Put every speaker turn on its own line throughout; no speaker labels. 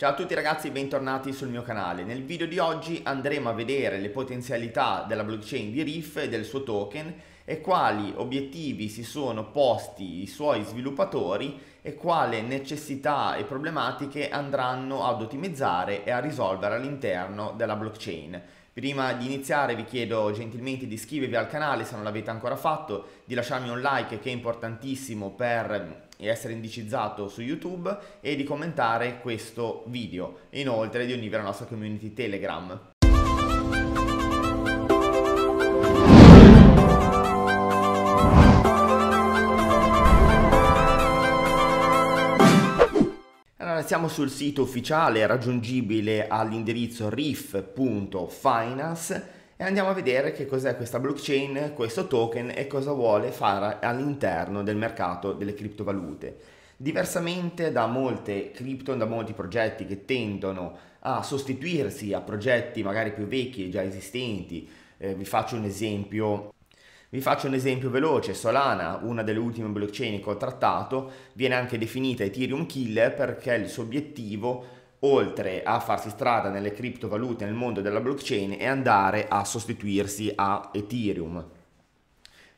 Ciao a tutti ragazzi, bentornati sul mio canale. Nel video di oggi andremo a vedere le potenzialità della blockchain di Riff e del suo token e quali obiettivi si sono posti i suoi sviluppatori e quale necessità e problematiche andranno ad ottimizzare e a risolvere all'interno della blockchain. Prima di iniziare vi chiedo gentilmente di iscrivervi al canale se non l'avete ancora fatto, di lasciarmi un like che è importantissimo per mm, essere indicizzato su YouTube e di commentare questo video e inoltre di unirvi alla nostra community Telegram. Siamo sul sito ufficiale raggiungibile all'indirizzo riff.finance e andiamo a vedere che cos'è questa blockchain, questo token e cosa vuole fare all'interno del mercato delle criptovalute. Diversamente da molte cripto, da molti progetti che tendono a sostituirsi a progetti magari più vecchi, e già esistenti, eh, vi faccio un esempio vi faccio un esempio veloce, Solana, una delle ultime blockchain che ho trattato, viene anche definita Ethereum Killer perché il suo obiettivo, oltre a farsi strada nelle criptovalute nel mondo della blockchain, è andare a sostituirsi a Ethereum.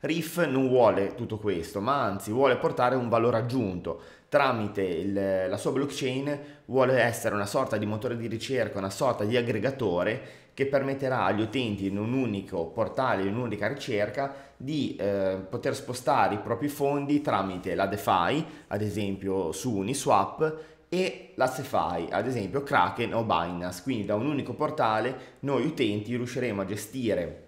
Riff non vuole tutto questo, ma anzi vuole portare un valore aggiunto, tramite il, la sua blockchain vuole essere una sorta di motore di ricerca, una sorta di aggregatore che permetterà agli utenti in un unico portale, in un'unica ricerca, di eh, poter spostare i propri fondi tramite la DeFi, ad esempio su Uniswap, e la SeFi, ad esempio Kraken o Binance. Quindi da un unico portale noi utenti riusciremo a gestire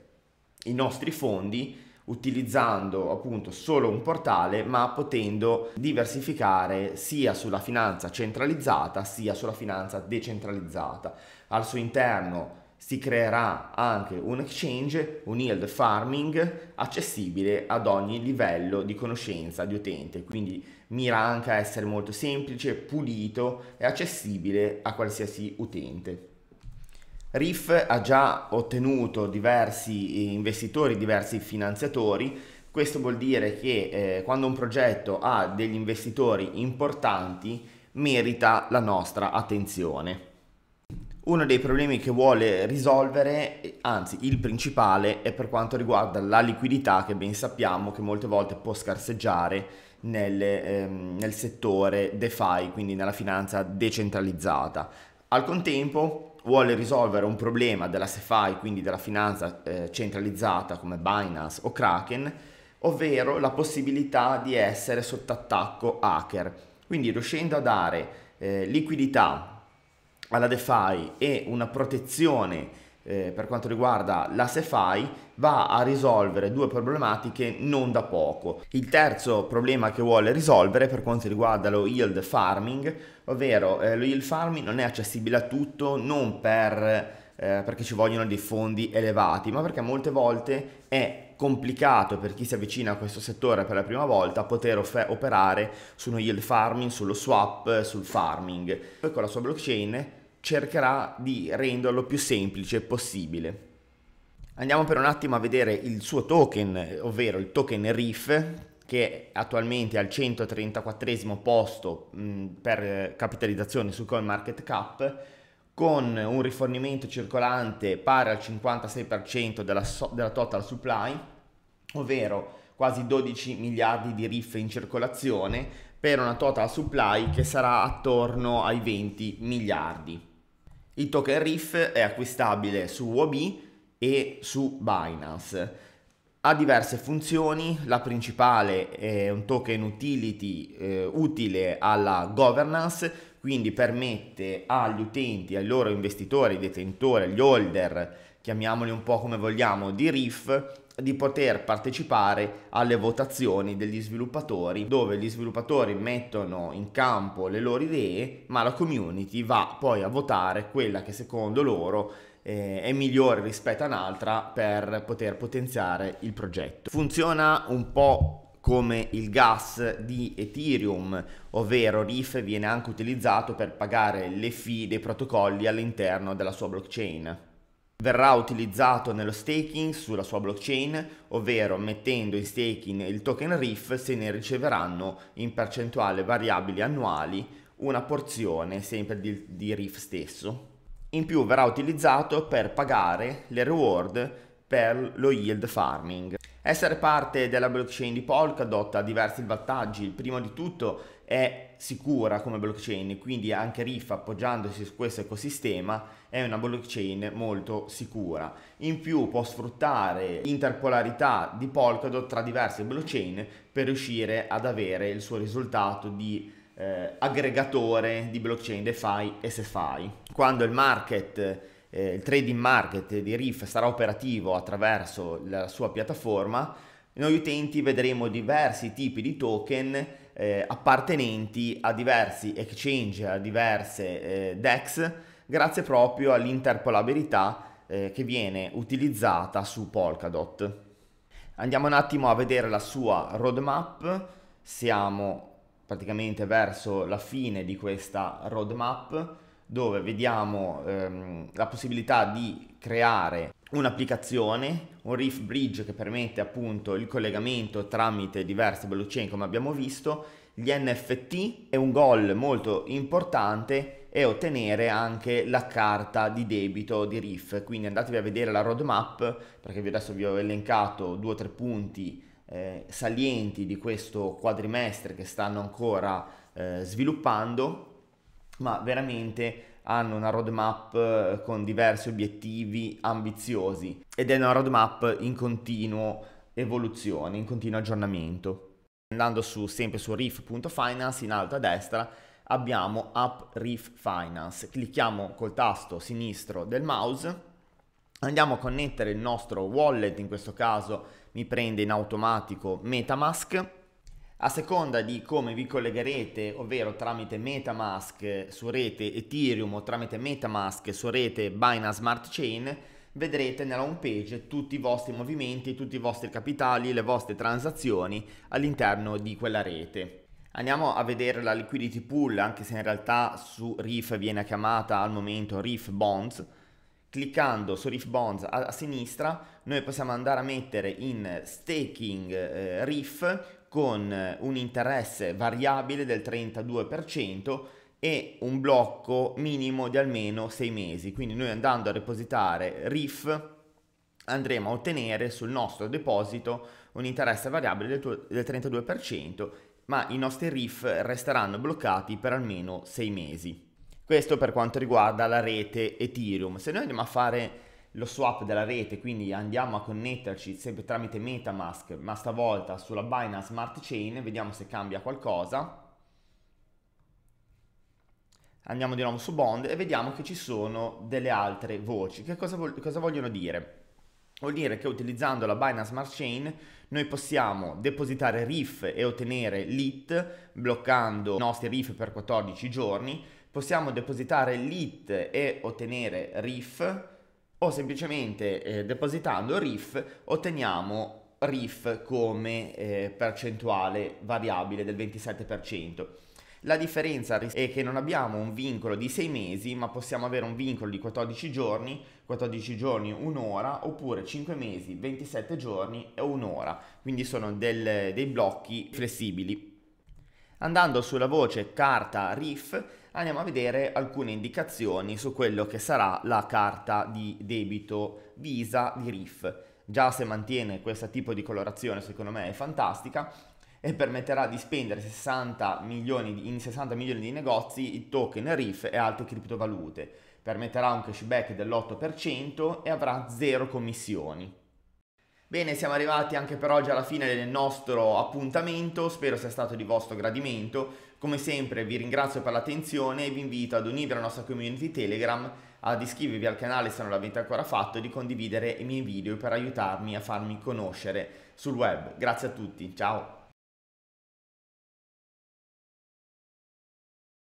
i nostri fondi utilizzando appunto solo un portale ma potendo diversificare sia sulla finanza centralizzata sia sulla finanza decentralizzata. Al suo interno si creerà anche un exchange, un yield farming accessibile ad ogni livello di conoscenza di utente, quindi mira anche a essere molto semplice, pulito e accessibile a qualsiasi utente. RIF ha già ottenuto diversi eh, investitori, diversi finanziatori, questo vuol dire che eh, quando un progetto ha degli investitori importanti merita la nostra attenzione. Uno dei problemi che vuole risolvere, eh, anzi il principale, è per quanto riguarda la liquidità che ben sappiamo che molte volte può scarseggiare nel, ehm, nel settore DeFi, quindi nella finanza decentralizzata. Al contempo vuole risolvere un problema della SeFi, quindi della finanza eh, centralizzata come Binance o Kraken, ovvero la possibilità di essere sotto attacco hacker. Quindi riuscendo a dare eh, liquidità alla DeFi e una protezione eh, per quanto riguarda la SeFi va a risolvere due problematiche non da poco. Il terzo problema che vuole risolvere per quanto riguarda lo yield farming, ovvero eh, lo yield farming non è accessibile a tutto, non per, eh, perché ci vogliono dei fondi elevati, ma perché molte volte è complicato per chi si avvicina a questo settore per la prima volta poter operare su uno yield farming, sullo swap, eh, sul farming. Poi con la sua blockchain cercherà di renderlo più semplice possibile. Andiamo per un attimo a vedere il suo token, ovvero il token RIF, che attualmente è al 134 posto mh, mm, per eh, capitalizzazione su CoinMarketCap, con un rifornimento circolante pari al 56% della, so- della total supply, ovvero quasi 12 miliardi di RIF in circolazione per una total supply che sarà attorno ai 20 miliardi. Il token RIF è acquistabile su UOB e su Binance. Ha diverse funzioni, la principale è un token utility eh, utile alla governance, quindi permette agli utenti, ai loro investitori, ai detentori, agli holder, chiamiamoli un po' come vogliamo, di RIF, di poter partecipare alle votazioni degli sviluppatori dove gli sviluppatori mettono in campo le loro idee ma la community va poi a votare quella che secondo loro eh, è migliore rispetto a un'altra per poter potenziare il progetto. Funziona un po' come il gas di Ethereum, ovvero RIF viene anche utilizzato per pagare le fee dei protocolli all'interno della sua blockchain verrà utilizzato nello staking sulla sua blockchain, ovvero mettendo in staking il token RIF se ne riceveranno in percentuale variabili annuali una porzione sempre di, di RIF stesso. In più verrà utilizzato per pagare le reward per lo yield farming. Essere parte della blockchain di Polkadot ha diversi vantaggi, il primo di tutto è sicura come blockchain, quindi anche Riff appoggiandosi su questo ecosistema è una blockchain molto sicura. In più può sfruttare interpolarità di Polkadot tra diverse blockchain per riuscire ad avere il suo risultato di eh, aggregatore di blockchain DeFi e SeFi. Quando il market eh, il trading market di Riff sarà operativo attraverso la sua piattaforma, noi utenti vedremo diversi tipi di token eh, appartenenti a diversi exchange, a diverse eh, DEX, grazie proprio all'interpolabilità eh, che viene utilizzata su Polkadot. Andiamo un attimo a vedere la sua roadmap, siamo praticamente verso la fine di questa roadmap dove vediamo ehm, la possibilità di creare un'applicazione, un Reef Bridge che permette appunto il collegamento tramite diverse blockchain come abbiamo visto, gli NFT e un goal molto importante è ottenere anche la carta di debito di Reef, quindi andatevi a vedere la roadmap perché adesso vi ho elencato due o tre punti eh, salienti di questo quadrimestre che stanno ancora eh, sviluppando, ma veramente hanno una roadmap eh, con diversi obiettivi ambiziosi ed è una roadmap in continuo evoluzione, in continuo aggiornamento. Andando su, sempre su riff.finance in alto a destra abbiamo App Reef Finance. Clicchiamo col tasto sinistro del mouse, andiamo a connettere il nostro wallet, in questo caso mi prende in automatico Metamask a seconda di come vi collegherete, ovvero tramite Metamask su rete Ethereum o tramite Metamask su rete Binance Smart Chain, vedrete nella home page tutti i vostri movimenti, tutti i vostri capitali, le vostre transazioni all'interno di quella rete. Andiamo a vedere la liquidity pool, anche se in realtà su RIF viene chiamata al momento RIF Bonds, cliccando su Riff Bonds a, a, sinistra noi possiamo andare a mettere in staking eh, Riff con eh, un interesse variabile del 32% e un blocco minimo di almeno 6 mesi. Quindi noi andando a depositare RIF andremo a ottenere sul nostro deposito un interesse variabile del, del 32%, ma i nostri RIF resteranno bloccati per almeno 6 mesi. Questo per quanto riguarda la rete Ethereum. Se noi andiamo a fare lo swap della rete, quindi andiamo a connetterci sempre tramite Metamask, ma stavolta sulla Binance Smart Chain, vediamo se cambia qualcosa. Andiamo di nuovo su Bond e vediamo che ci sono delle altre voci. Che cosa, vo- cosa vogliono dire? Vuol dire che utilizzando la Binance Smart Chain noi possiamo depositare RIF e ottenere LIT bloccando i nostri RIF per 14 giorni possiamo depositare lit e ottenere RIF o semplicemente eh, depositando RIF otteniamo RIF come eh, percentuale variabile del 27%. La differenza è che non abbiamo un vincolo di 6 mesi, ma possiamo avere un vincolo di 14 giorni, 14 giorni un'ora, oppure 5 mesi, 27 giorni e un'ora. Quindi sono del, dei blocchi flessibili. Andando sulla voce carta RIF andiamo a vedere alcune indicazioni su quello che sarà la carta di debito Visa di RIF. Già se mantiene questo tipo di colorazione secondo me è fantastica e permetterà di spendere 60 milioni, in 60 milioni di negozi i token RIF e altre criptovalute. Permetterà un cashback dell'8% e avrà zero commissioni. Bene, siamo arrivati anche per oggi alla fine del nostro appuntamento, spero sia stato di vostro gradimento. Come sempre vi ringrazio per l'attenzione e vi invito ad unirvi alla nostra community Telegram, ad iscrivervi al canale se non l'avete ancora fatto e di condividere i miei video per aiutarmi a farmi conoscere sul web. Grazie a tutti, ciao!